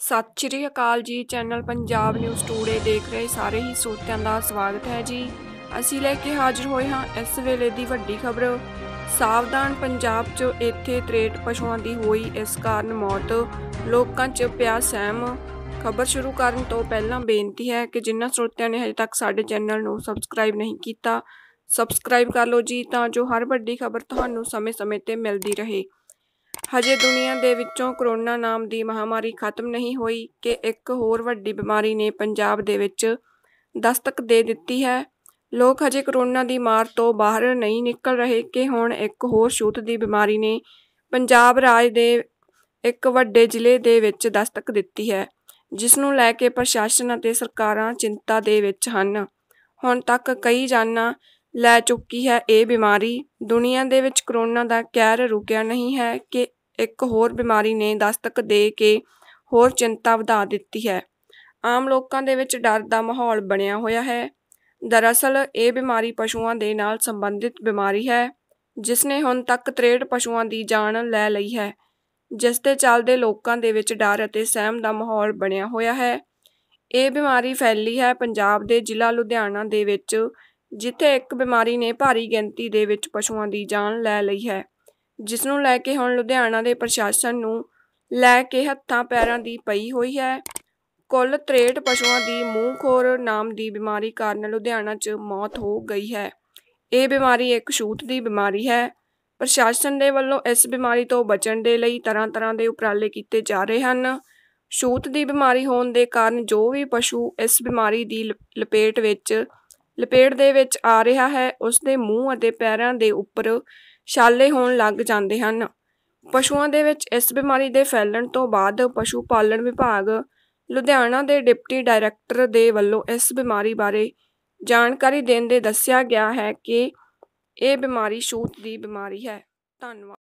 ਸਤਿ ਸ਼੍ਰੀ ਅਕਾਲ ਜੀ channel Punjab news today ਦੇਖ ਰਹੇ ਸਾਰੇ ਹੀ ਸੋਤਿਆਂ ਦਾ ਸਵਾਗਤ ਹੈ ਜੀ ਅਸੀਂ ਲੈ ਕੇ ਹਾਜ਼ਰ ਹੋਏ ਹਾਂ ਇਸ ਵੇਲੇ ਦੀ ਵੱਡੀ ਖਬਰ ਸਾਵਧਾਨ ਪੰਜਾਬ 'ਚ ਇੱਥੇ ਤ੍ਰੇਟ ਪਸ਼ੂਆਂ ਦੀ ਹੋਈ ਇਸ ਕਾਰਨ ਮੌਤ ਲੋਕਾਂ 'ਚ ਪਿਆ ਸਹਿਮ ਖਬਰ ਸ਼ੁਰੂ ਕਰਨ ਤੋਂ ਪਹਿਲਾਂ ਬੇਨਤੀ ਹੈ ਕਿ ਜਿਨ੍ਹਾਂ ਸੋਤਿਆਂ ਨੇ ਹਜੇ ਤੱਕ ਸਾਡੇ ਚੈਨਲ ਨੂੰ ਸਬਸਕ੍ਰਾਈਬ ਨਹੀਂ ਕੀਤਾ ਸਬਸਕ੍ਰਾਈਬ ਕਰ ਲਓ ਜੀ ਤਾਂ ਜੋ ਹਰ ਵੱਡੀ ਖਬਰ ਤੁਹਾਨੂੰ ਸਮੇਂ-ਸਮੇਂ ਤੇ ਮਿਲਦੀ ਰਹੇ ਹਜੇ ਦੁਨੀਆ ਦੇ ਵਿੱਚੋਂ ਕਰੋਨਾ ਨਾਮ ਦੀ ਮਹਾਮਾਰੀ ਖਤਮ ਨਹੀਂ ਹੋਈ ਕਿ ਇੱਕ ਹੋਰ ਵੱਡੀ ਬਿਮਾਰੀ ਨੇ ਪੰਜਾਬ ਦੇ ਵਿੱਚ ਦਸਤਕ ਦੇ ਦਿੱਤੀ ਹੈ ਲੋਕ ਹਜੇ ਕਰੋਨਾ ਦੀ ਮਾਰ ਤੋਂ ਬਾਹਰ ਨਹੀਂ ਨਿਕਲ ਰਹੇ ਕਿ ਹੁਣ ਇੱਕ ਹੋਰ ਛੂਤ ਦੀ ਬਿਮਾਰੀ ਨੇ ਪੰਜਾਬ ਰਾਜ ਦੇ ਇੱਕ ਵੱਡੇ ਜ਼ਿਲ੍ਹੇ ਦੇ ਵਿੱਚ ਦਸਤਕ ਦਿੱਤੀ ਹੈ ਜਿਸ ਨੂੰ ਲੈ ਕੇ ਪ੍ਰਸ਼ਾਸਨ ਅਤੇ ਸਰਕਾਰਾਂ ਚਿੰਤਾ ਦੇ ਵਿੱਚ ਹਨ ਹੁਣ ਤੱਕ ਕਈ ਜਾਨਾਂ ਲੈ ਚੁੱਕੀ ਹੈ ਇਹ ਬਿਮਾਰੀ ਦੁਨੀਆ ਦੇ ਵਿੱਚ ਕਰੋਨਾ ਦਾ ਕਹਿਰ ਰੁਕਿਆ ਨਹੀਂ ਹੈ ਕਿ ਇੱਕ ਹੋਰ ਬਿਮਾਰੀ ਨੇ ਦਸਤਕ ਦੇ ਕੇ ਹੋਰ ਚਿੰਤਾ ਵਧਾ ਦਿੱਤੀ ਹੈ ਆਮ ਲੋਕਾਂ ਦੇ ਵਿੱਚ ਡਰ ਦਾ ਮਾਹੌਲ ਬਣਿਆ ਹੋਇਆ ਹੈ ਦਰਅਸਲ ਇਹ ਬਿਮਾਰੀ ਪਸ਼ੂਆਂ ਦੇ ਨਾਲ ਸੰਬੰਧਿਤ ਬਿਮਾਰੀ ਹੈ ਜਿਸ ਨੇ ਹੁਣ ਤੱਕ 63 ਪਸ਼ੂਆਂ ਦੀ ਜਾਨ ਲੈ ਲਈ ਹੈ ਜਿਸ ਦੇ ਚੱਲਦੇ ਲੋਕਾਂ ਦੇ ਵਿੱਚ ਡਰ ਅਤੇ ਸਹਿਮ ਦਾ ਮਾਹੌਲ ਬਣਿਆ ਹੋਇਆ ਹੈ ਇਹ ਬਿਮਾਰੀ ਫੈਲੀ ਹੈ ਪੰਜਾਬ ਦੇ ਜ਼ਿਲ੍ਹਾ ਲੁਧਿਆਣਾ ਦੇ ਵਿੱਚ ਜਿੱਥੇ ਇੱਕ ਬਿਮਾਰੀ ਨੇ ਭਾਰੀ ਗਿਣਤੀ ਦੇ ਵਿੱਚ ਪਸ਼ੂਆਂ ਦੀ ਜਾਨ ਲੈ ਲਈ ਹੈ ਜਿਸ ਨੂੰ ਲੈ ਕੇ ਹੁਣ ਲੁਧਿਆਣਾ ਦੇ ਪ੍ਰਸ਼ਾਸਨ ਨੂੰ ਲੈ ਕੇ ਹੱਥਾਂ ਪੈਰਾਂ ਦੀ ਪਈ ਹੋਈ ਹੈ ਕੁੱਲ 63 ਪਸ਼ੂਆਂ ਦੀ ਮੂੰਹਖੋਰ ਨਾਮ ਦੀ ਬਿਮਾਰੀ ਕਾਰਨ ਲੁਧਿਆਣਾ 'ਚ ਮੌਤ ਹੋ ਗਈ ਹੈ ਇਹ ਬਿਮਾਰੀ ਇੱਕ ਛੂਤ ਦੀ ਬਿਮਾਰੀ ਹੈ ਪ੍ਰਸ਼ਾਸਨ ਦੇ ਵੱਲੋਂ ਇਸ ਬਿਮਾਰੀ ਤੋਂ ਬਚਣ ਦੇ ਲਈ ਤਰ੍ਹਾਂ-ਤਰ੍ਹਾਂ ਦੇ ਉਪਰਾਲੇ ਕੀਤੇ ਜਾ ਰਹੇ ਹਨ ਛੂਤ ਦੀ ਬਿਮਾਰੀ ਹੋਣ ਦੇ ਕਾਰਨ ਜੋ ਵੀ ਪਸ਼ੂ ਇਸ ਬਿਮਾਰੀ ਦੀ ਲਪੇਟ ਵਿੱਚ ਲਪੇਟ ਦੇ ਵਿੱਚ ਆ ਰਿਹਾ ਹੈ ਉਸ ਦੇ ਮੂੰਹ ਅਤੇ ਪੈਰਾਂ ਦੇ ਉੱਪਰ ਛਾਲੇ ਹੋਣ ਲੱਗ ਜਾਂਦੇ ਹਨ ਪਸ਼ੂਆਂ ਦੇ ਵਿੱਚ ਇਸ ਬਿਮਾਰੀ ਦੇ ਫੈਲਣ ਤੋਂ ਬਾਅਦ ਪਸ਼ੂ ਪਾਲਣ ਵਿਭਾਗ ਲੁਧਿਆਣਾ ਦੇ ਡਿਪਟੀ ਡਾਇਰੈਕਟਰ ਦੇ ਵੱਲੋਂ ਇਸ ਬਿਮਾਰੀ ਬਾਰੇ ਜਾਣਕਾਰੀ ਦੇਣ ਦੇ ਦੱਸਿਆ ਗਿਆ ਹੈ ਕਿ ਇਹ ਬਿਮਾਰੀ ਛੂਤ ਦੀ ਬਿਮਾਰੀ ਹੈ ਧੰਨਵਾਦ